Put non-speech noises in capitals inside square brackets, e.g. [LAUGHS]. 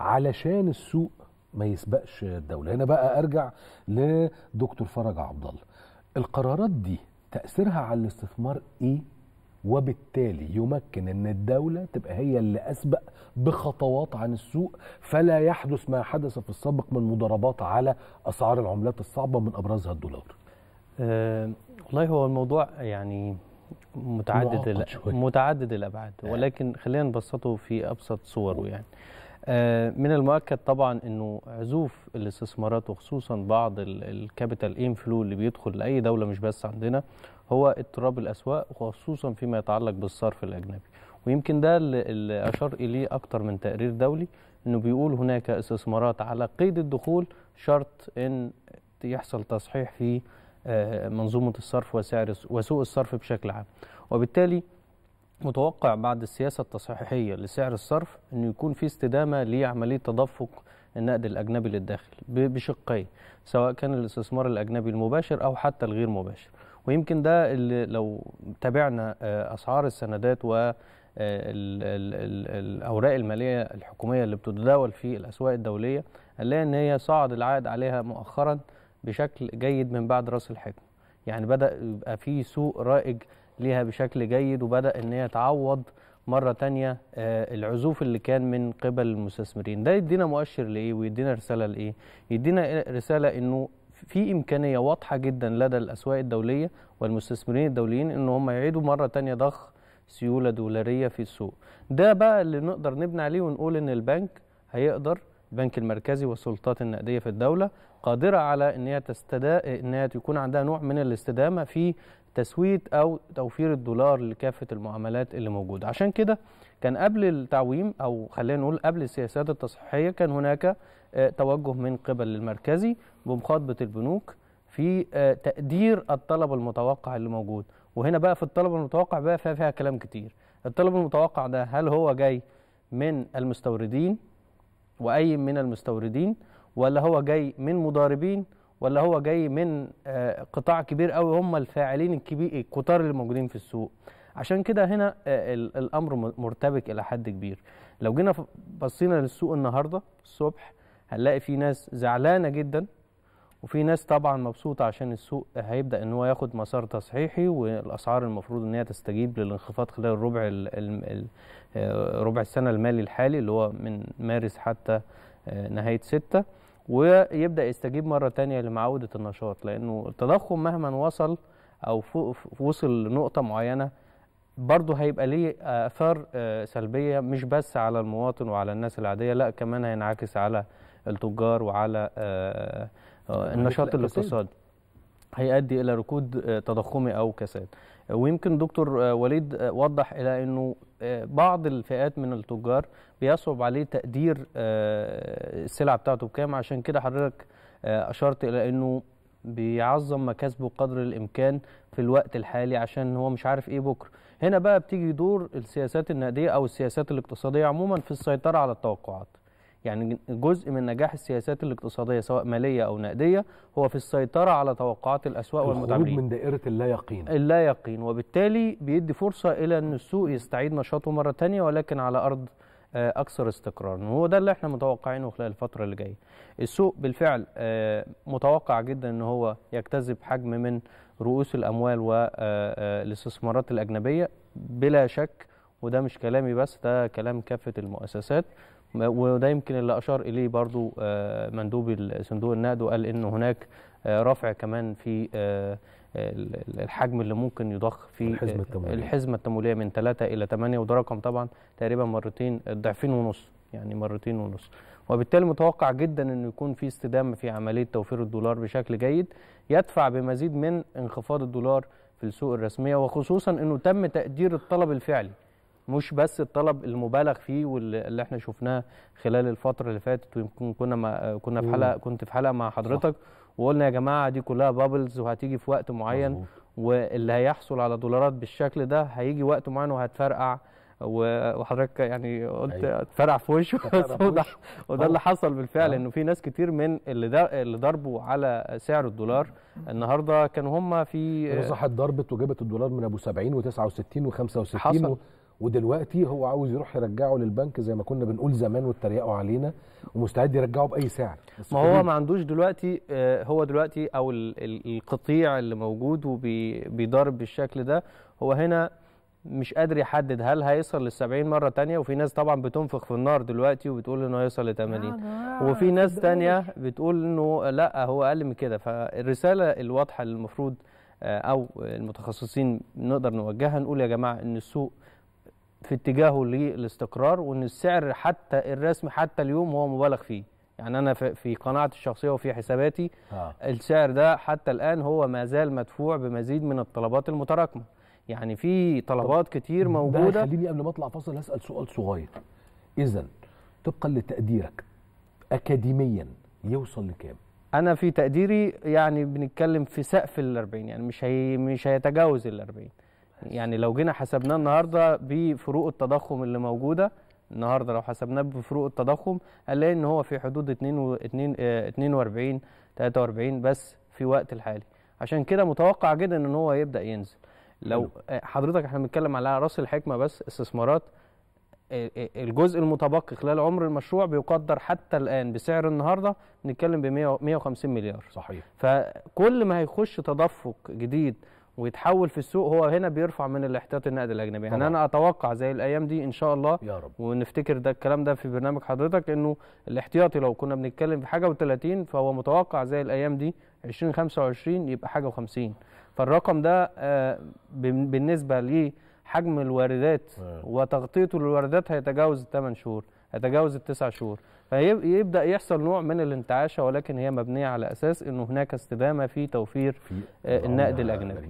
علشان السوق ما يسبقش الدولة هنا بقى أرجع لدكتور فرج عبد الله القرارات دي تأثيرها على الاستثمار إيه وبالتالي يمكن ان الدوله تبقى هي اللي اسبق بخطوات عن السوق فلا يحدث ما حدث في السابق من مضاربات على اسعار العملات الصعبه من ابرزها الدولار. أه والله هو الموضوع يعني متعدد متعدد الابعاد آه. ولكن خلينا نبسطه في ابسط صوره يعني. آه، من المؤكد طبعا انه عزوف الاستثمارات وخصوصا بعض الكابيتال انفلو اللي بيدخل لاي دوله مش بس عندنا هو اضطراب الاسواق وخصوصا فيما يتعلق بالصرف الاجنبي ويمكن ده اللي اشار اليه اكتر من تقرير دولي انه بيقول هناك استثمارات على قيد الدخول شرط ان يحصل تصحيح في آه، منظومه الصرف وسعر وسوق الصرف بشكل عام وبالتالي متوقع بعد السياسة التصحيحية لسعر الصرف أنه يكون في استدامة لعملية تدفق النقد الأجنبي للداخل بشقين سواء كان الاستثمار الأجنبي المباشر أو حتى الغير مباشر ويمكن ده اللي لو تابعنا آه، أسعار السندات و آه، الأوراق المالية الحكومية اللي بتتداول في الأسواق الدولية هنلاقي أن هي صعد العائد عليها مؤخرا بشكل جيد من بعد رأس الحكم يعني بدأ يبقى في سوق رائج ليها بشكل جيد وبدا ان هي تعوض مره تانية آه، العزوف اللي كان من قبل المستثمرين ده يدينا مؤشر لايه ويدينا رساله لايه يدينا رساله انه في امكانيه واضحه جدا لدى الاسواق الدوليه والمستثمرين الدوليين ان هم يعيدوا مره تانية ضخ سيوله دولاريه في السوق ده بقى اللي نقدر نبني عليه ونقول ان البنك هيقدر البنك المركزي والسلطات النقديه في الدوله قادره على ان هي تستدا ان هي تكون عندها نوع من الاستدامه في تسويه او توفير الدولار لكافه المعاملات اللي موجوده عشان كده كان قبل التعويم او خلينا نقول قبل السياسات التصحيحيه كان هناك آه، توجه من قبل المركزي بمخاطبه البنوك في آه، تقدير الطلب المتوقع اللي موجود وهنا بقى في الطلب المتوقع بقى فيها, فيها كلام كتير الطلب المتوقع ده هل هو جاي من المستوردين واي من المستوردين ولا هو جاي من مضاربين ولا هو جاي من آه، قطاع كبير قوي هم الفاعلين الكبير الكتار اللي موجودين في السوق عشان كده هنا آه، الامر مرتبك الى حد كبير لو جينا بصينا للسوق النهارده الصبح هنلاقي في ناس زعلانه جدا وفي ناس طبعا مبسوطه عشان السوق هيبدا ان هو ياخد مسار تصحيحي والاسعار المفروض ان هي تستجيب للانخفاض خلال الربع آه، ربع السنه المالي الحالي اللي هو من مارس حتى نهايه سته ويبدا يستجيب مره تانية لمعوده النشاط لانه التضخم مهما وصل او وصل لنقطه معينه برضه هيبقى ليه اثار آه، سلبيه مش بس على المواطن وعلى الناس العاديه لا كمان هينعكس على التجار وعلى آه، آه، النشاط الاقتصادي هيؤدي الى ركود آه، تضخمي او كساد ويمكن دكتور آه، وليد آه، وضح الى انه بعض الفئات من التجار بيصعب عليه تقدير السلع بتاعته بكام عشان كده حضرتك اشرت الى انه بيعظم مكاسبه قدر الامكان في الوقت الحالي عشان هو مش عارف ايه بكره هنا بقى بتيجي دور السياسات النقديه او السياسات الاقتصاديه عموما في السيطره على التوقعات يعني جزء من نجاح السياسات الاقتصاديه سواء ماليه او نقديه هو في السيطره على توقعات الاسواق والمتابعين من دائره اللا يقين اللا يقين وبالتالي بيدي فرصه الى ان السوق يستعيد نشاطه مره ثانيه ولكن على ارض اكثر آه، استقرارا وهو ده اللي احنا متوقعينه خلال الفتره اللي جايه السوق بالفعل آه، متوقع جدا ان هو يجتذب حجم من رؤوس الاموال والاستثمارات آه، الاجنبيه بلا شك وده مش كلامي بس ده كلام كافه المؤسسات وده يمكن اللي اشار اليه برضو آه، مندوب صندوق النقد وقال ان هناك آه، رفع كمان في آه، الحجم اللي ممكن يضخ في الحزمه التمويليه الحزمه التمويليه من 3 الى 8 وده رقم طبعا تقريبا مرتين ضعفين ونص يعني مرتين ونص وبالتالي متوقع جدا انه يكون في استدامه في عمليه توفير الدولار بشكل جيد يدفع بمزيد من انخفاض الدولار في السوق الرسميه وخصوصا انه تم تقدير الطلب الفعلي مش بس الطلب المبالغ فيه واللي احنا شفناه خلال الفتره اللي فاتت ويمكن كنا ما كنا في حلقه كنت في حلقه مع حضرتك وقلنا يا جماعه دي كلها بابلز وهتيجي في وقت معين مزبوط. واللي هيحصل على دولارات بالشكل ده هيجي وقت معين وهتفرقع وحضرتك يعني قلت أيوة. اتفرقع في وشه [LAUGHS] وده, وده اللي آه. حصل بالفعل آه. انه في ناس كتير من اللي اللي ضربوا على سعر الدولار النهارده كانوا هم في رزحت ضربت وجابت الدولار من ابو 70 و69 و65 حصل ودلوقتي هو عاوز يروح يرجعه للبنك زي ما كنا بنقول زمان واتريقوا علينا ومستعد يرجعه باي سعر ما هو ما عندوش دلوقتي آه، هو دلوقتي او القطيع اللي موجود وبيضرب بالشكل ده هو هنا مش قادر يحدد هل هيصل لل 70 مره تانية وفي ناس طبعا بتنفخ في النار دلوقتي وبتقول انه هيصل ل 80 وفي ناس تانية بتقول انه لا هو اقل من كده فالرساله الواضحه اللي المفروض آه، او المتخصصين نقدر نوجهها نقول يا جماعه ان السوق في اتجاهه للاستقرار وان السعر حتى الرسمي حتى اليوم هو مبالغ فيه يعني انا في قناعتي الشخصيه وفي حساباتي آه. السعر ده حتى الان هو ما زال مدفوع بمزيد من الطلبات المتراكمه يعني في طلبات كتير موجوده خليني قبل ما اطلع فاصل اسال سؤال صغير اذا طبقا لتقديرك اكاديميا يوصل لكام انا في تقديري يعني بنتكلم في سقف ال 40 يعني مش هي مش هيتجاوز ال 40 يعني لو جينا حسبناه النهارده بفروق التضخم اللي موجوده النهارده لو حسبناه بفروق التضخم هنلاقي ان هو في حدود 2 و 2 42 43 بس في وقت الحالي عشان كده متوقع جدا ان هو يبدا ينزل لو آه، حضرتك احنا بنتكلم على راس الحكمه بس استثمارات آه، آه، الجزء المتبقي خلال عمر المشروع بيقدر حتى الان بسعر النهارده بنتكلم ب 150 مليار صحيح فكل ما هيخش تدفق جديد ويتحول في السوق هو هنا بيرفع من الاحتياطي النقد الاجنبي يعني انا اتوقع زي الايام دي ان شاء الله يا رب. ونفتكر ده الكلام ده في برنامج حضرتك انه الاحتياطي لو كنا بنتكلم في حاجه و30 فهو متوقع زي الايام دي 20 25 يبقى حاجه و50 فالرقم ده آه، بالنسبه لحجم الواردات آه. وتغطيته للواردات هيتجاوز الثمان شهور هيتجاوز التسع شهور فيبدا يحصل نوع من الانتعاشه ولكن هي مبنيه على اساس انه هناك استدامه في توفير في آه، النقد الاجنبي